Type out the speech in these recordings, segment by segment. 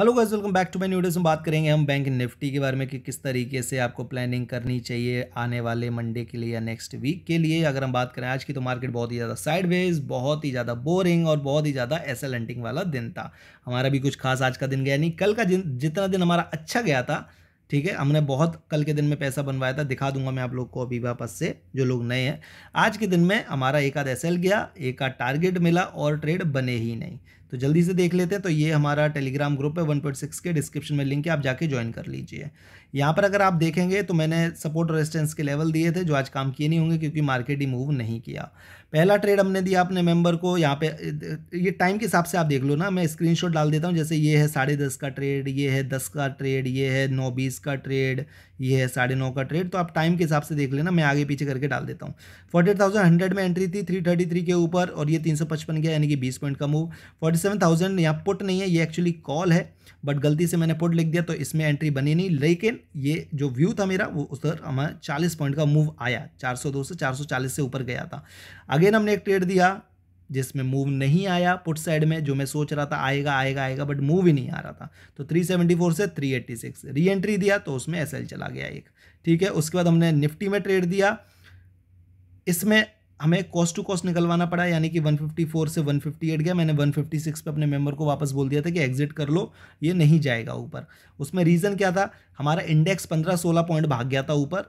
hello guys welcome back to my new video में बात करेंगे हम बैंक निफ्टी के बारे में कि किस तरीके से आपको प्लानिंग करनी चाहिए आने वाले मंडे के लिए या नेक्स्ट वीक के लिए अगर हम बात करें आज की तो मार्केट बहुत ही ज़्यादा साइडवेज बहुत ही ज़्यादा बोरिंग और बहुत ही ज़्यादा एसल हंटिंग वाला दिन था हमारा भी कुछ खास आज का दिन गया नहीं कल का जितना दिन हमारा अच्छा गया था ठीक है हमने बहुत कल के दिन में पैसा बनवाया था दिखा दूंगा मैं आप लोग को अभी वापस से जो लोग नए हैं आज के दिन में हमारा एक आध एस गया एक आध टारगेट मिला और ट्रेड बने ही नहीं तो जल्दी से देख लेते हैं तो ये हमारा टेलीग्राम ग्रुप है सिक्स के डिस्क्रिप्शन में लिंक है आप जाके ज्वाइन कर लीजिए यहाँ पर अगर आप देखेंगे तो मैंने सपोर्ट रेजिस्टेंस के लेवल दिए थे जो आज काम किए नहीं होंगे क्योंकि मार्केट ही मूव नहीं किया पहला ट्रेड हमने दिया अपने मेंबर को यहाँ पे ये टाइम के हिसाब से आप देख लो ना मैं स्क्रीनशॉट डाल देता हूँ जैसे ये है साढ़े दस का ट्रेड ये है दस का ट्रेड ये है नौ बीस का ट्रेड ये है साढ़े नौ का ट्रेड तो आप टाइम के हिसाब से देख लेना मैं आगे पीछे करके डाल देता हूँ फोर्टी थाउजेंड हंड्रेड में एंट्री थी थ्री थर्टी थ्री के ऊपर और ये तीन सौ पचपन गया यानी कि बीस पॉइंट का मूव फोर्टी 27,000 यहाँ पुट नहीं है ये एक्चुअली कॉल है बट गलती से मैंने पुट लिख दिया तो इसमें एंट्री बनी नहीं लेकिन ये जो व्यू था मेरा वो उधर हमारा चालीस पॉइंट का मूव आया चार से चार से ऊपर गया था अगेन हमने एक ट्रेड दिया जिसमें मूव नहीं आया पुट साइड में जो मैं सोच रहा था आएगा आएगा आएगा बट मूव ही नहीं आ रहा था तो 374 से 386 री एंट्री दिया तो उसमें एसएल चला गया एक ठीक है उसके बाद हमने निफ्टी में ट्रेड दिया इसमें हमें कॉस्ट टू कॉस्ट निकलवाना पड़ा यानी कि 154 से 158 गया मैंने 156 पे अपने मेंबर को वापस बोल दिया था कि एग्जिट कर लो ये नहीं जाएगा ऊपर उसमें रीज़न क्या था हमारा इंडेक्स 15-16 पॉइंट भाग गया था ऊपर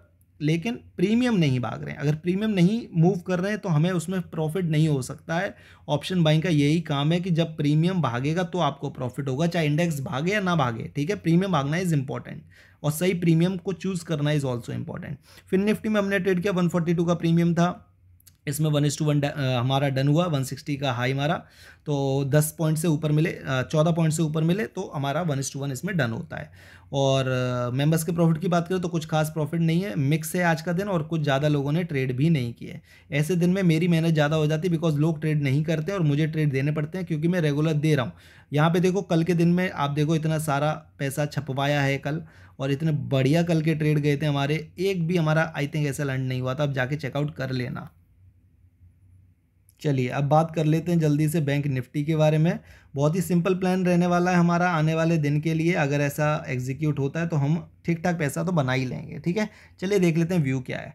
लेकिन प्रीमियम नहीं भाग रहे हैं अगर प्रीमियम नहीं मूव कर रहे हैं तो हमें उसमें प्रॉफिट नहीं हो सकता है ऑप्शन बाइंग का यही काम है कि जब प्रीमियम भागेगा तो आपको प्रॉफिट होगा चाहे इंडेक्स भागे या ना भागे ठीक है प्रीमियम भागना इज़ इंपॉर्टेंट और सही प्रीमियम को चूज़ करना इज़ ऑल्सो इंपॉर्टेंट फिर निफ्टी में हमने ट्रेड किया वन का प्रीमियम था इसमें वन एस टू वन हमारा डन हुआ 160 का हाई मारा तो 10 पॉइंट से ऊपर मिले 14 uh, पॉइंट से ऊपर मिले तो हमारा वन इस टू वन इसमें डन होता है और मेंबर्स uh, के प्रॉफिट की बात करें तो कुछ खास प्रॉफिट नहीं है मिक्स है आज का दिन और कुछ ज़्यादा लोगों ने ट्रेड भी नहीं किए ऐसे दिन में मेरी मेहनत ज़्यादा हो जाती है बिकॉज लोग ट्रेड नहीं करते और मुझे ट्रेड देने पड़ते हैं क्योंकि मैं रेगुलर दे रहा हूँ यहाँ पर देखो कल के दिन में आप देखो इतना सारा पैसा छपवाया है कल और इतने बढ़िया कल के ट्रेड गए थे हमारे एक भी हमारा आई थिंक ऐसा लंड नहीं हुआ था आप जाके चेकआउट कर लेना चलिए अब बात कर लेते हैं जल्दी से बैंक निफ्टी के बारे में बहुत ही सिंपल प्लान रहने वाला है हमारा आने वाले दिन के लिए अगर ऐसा एग्जीक्यूट होता है तो हम ठीक ठाक पैसा तो बना ही लेंगे ठीक है चलिए देख लेते हैं व्यू क्या है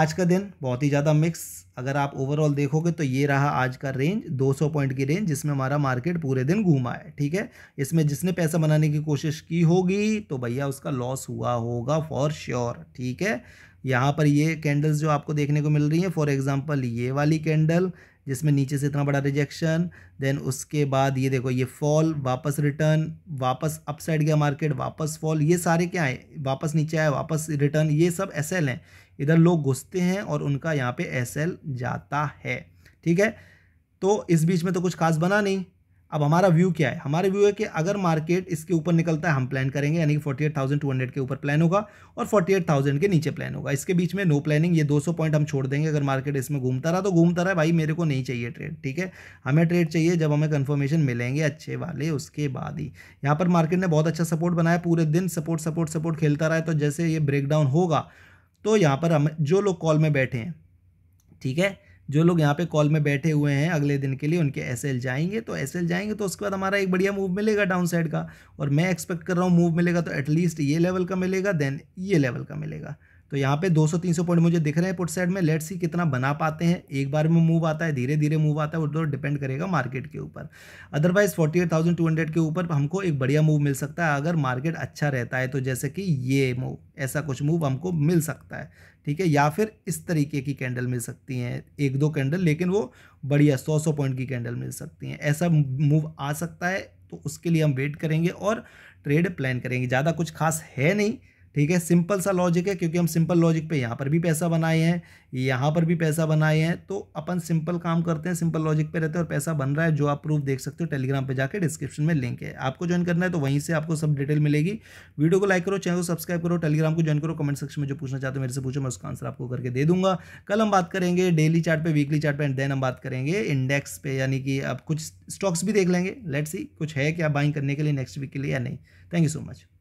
आज का दिन बहुत ही ज़्यादा मिक्स अगर आप ओवरऑल देखोगे तो ये रहा आज का रेंज 200 पॉइंट की रेंज जिसमें हमारा मार्केट पूरे दिन घूमा है ठीक है इसमें जिसने पैसा बनाने की कोशिश की होगी तो भैया उसका लॉस हुआ होगा फॉर श्योर ठीक है यहाँ पर ये कैंडल्स जो आपको देखने को मिल रही हैं फॉर एग्जाम्पल ये वाली कैंडल जिसमें नीचे से इतना बड़ा रिजेक्शन देन उसके बाद ये देखो ये फॉल वापस रिटर्न वापस अपसाइड गया मार्केट वापस फॉल ये सारे क्या है वापस नीचे आए वापस रिटर्न ये सब एस हैं इधर लोग घुसते हैं और उनका यहाँ पे एस जाता है ठीक है तो इस बीच में तो कुछ खास बना नहीं अब हमारा व्यू क्या है हमारा व्यू है कि अगर मार्केट इसके ऊपर निकलता है हम प्लान करेंगे यानी कि forty eight thousand two hundred के ऊपर प्लान होगा और फोर्टी एट थाउजेंड के नीचे प्लान होगा इसके बीच में नो प्लानिंग ये दो सौ पॉइंट हम छोड़ देंगे अगर मार्केट इसमें घूमता रहा तो घूमता रहा भाई मेरे को नहीं चाहिए ट्रेड ठीक है हमें ट्रेड चाहिए जब हमें कन्फर्मेशन मिलेंगे अच्छे वाले उसके बाद ही यहाँ पर मार्केट ने बहुत अच्छा सपोर्ट बनाया पूरे दिन सपोर्ट सपोर्ट सपोर्ट खेलता रहा है तो जैसे ये ब्रेकडाउन होगा तो यहाँ पर हम जो लोग कॉल में बैठे हैं ठीक है जो लोग यहाँ पे कॉल में बैठे हुए हैं अगले दिन के लिए उनके एस एल जाएंगे तो एस एल जाएंगे तो उसके बाद हमारा एक बढ़िया मूव मिलेगा डाउन साइड का और मैं एक्सपेक्ट कर रहा हूँ मूव मिलेगा तो एटलीस्ट ये लेवल का मिलेगा देन ये लेवल का मिलेगा तो यहाँ पे 200-300 पॉइंट मुझे दिख रहे हैं पुट साइड में लेट्स सी कितना बना पाते हैं एक बार में मूव आता है धीरे धीरे मूव आता है वो तो डिपेंड करेगा मार्केट के ऊपर अदरवाइज 48,200 के ऊपर हमको एक बढ़िया मूव मिल सकता है अगर मार्केट अच्छा रहता है तो जैसे कि ये मूव ऐसा कुछ मूव हमको मिल सकता है ठीक है या फिर इस तरीके की कैंडल मिल सकती हैं एक दो कैंडल लेकिन वो बढ़िया सौ सौ पॉइंट की कैंडल मिल सकती हैं ऐसा मूव आ सकता है तो उसके लिए हम वेट करेंगे और ट्रेड प्लान करेंगे ज़्यादा कुछ खास है नहीं ठीक है सिंपल सा लॉजिक है क्योंकि हम सिंपल लॉजिक पे यहाँ पर भी पैसा बनाए हैं यहाँ पर भी पैसा बनाए हैं तो अपन सिंपल काम करते हैं सिंपल लॉजिक पे रहते हैं और पैसा बन रहा है जो आप प्रूफ देख सकते हो टेलीग्राम पे जाकर डिस्क्रिप्शन में लिंक है आपको ज्वाइन करना है तो वहीं से आपको सब डिटेल मिलेगी वीडियो को लाइक करो चैनल को सब्सक्राइब करो टेलीग्राम को ज्वाइन करो कमेंट सेक्शन में जो पूछना चाहते हो मेरे से पूछो मैं उसका आंसर आपको करके दे दूंगा कल हम बात करेंगे daily chart weekly chart and then हम बात करेंगे इंडेक्स पे यानी कि आप कुछ स्टॉक्स भी देख लेंगे लेट्स सी कुछ है क्या बाइंग करने के लिए नेक्स्ट वीक के लिए या नहीं थैंक यू सो मच